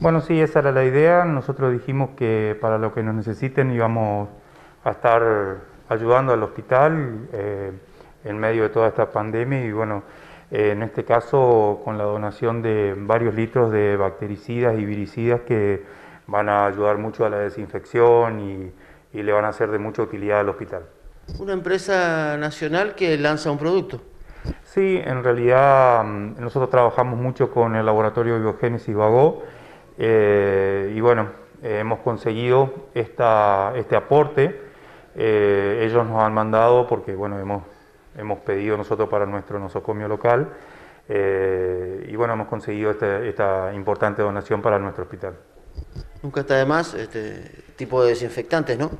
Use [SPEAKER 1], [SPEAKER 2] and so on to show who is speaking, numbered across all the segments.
[SPEAKER 1] Bueno, sí, esa era la idea. Nosotros dijimos que para lo que nos necesiten íbamos a estar ayudando al hospital eh, en medio de toda esta pandemia y bueno, eh, en este caso con la donación de varios litros de bactericidas y viricidas que van a ayudar mucho a la desinfección y, le van a ser de mucha utilidad al hospital.
[SPEAKER 2] Una empresa nacional que lanza un
[SPEAKER 1] producto. Sí, en realidad mm, nosotros trabajamos mucho con el laboratorio Biogenesis Biogénesis Bagó eh, y bueno, hemos conseguido este aporte. Eh, ellos nos han mandado, porque bueno, hemos, pedido nosotros para nuestro nosocomio local, eh, y bueno, hemos conseguido este, esta importante donación para nuestro hospital.
[SPEAKER 2] Nunca está de más este tipo de desinfectantes, ¿no?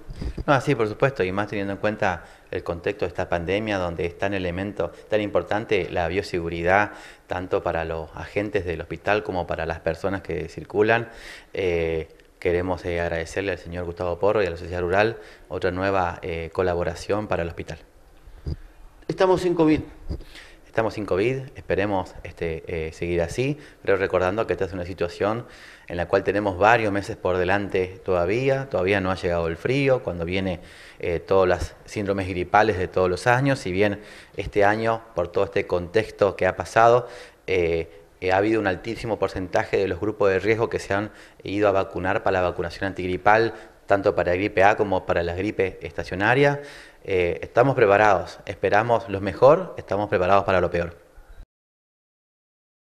[SPEAKER 2] No, sí, por supuesto, y más teniendo en cuenta el contexto de esta pandemia, donde es tan elemento, tan importante la bioseguridad, tanto para los agentes del hospital como para las personas que circulan. Eh, queremos eh, agradecerle al señor Gustavo Porro y a la Sociedad Rural otra nueva eh, colaboración para el hospital. Estamos sin COVID. Estamos sin COVID, esperemos este, eh, seguir así, pero recordando que esta es una situación en la cual tenemos varios meses por delante todavía, todavía no ha llegado el frío, cuando viene eh, todas las síndromes gripales de todos los años, si bien este año, por todo este contexto que ha pasado, eh, ha habido un altísimo porcentaje de los grupos de riesgo que se han ido a vacunar para la vacunación antigripal, tanto para gripe A como para la gripe estacionaria. Eh, estamos preparados, esperamos lo mejor, estamos preparados para lo peor.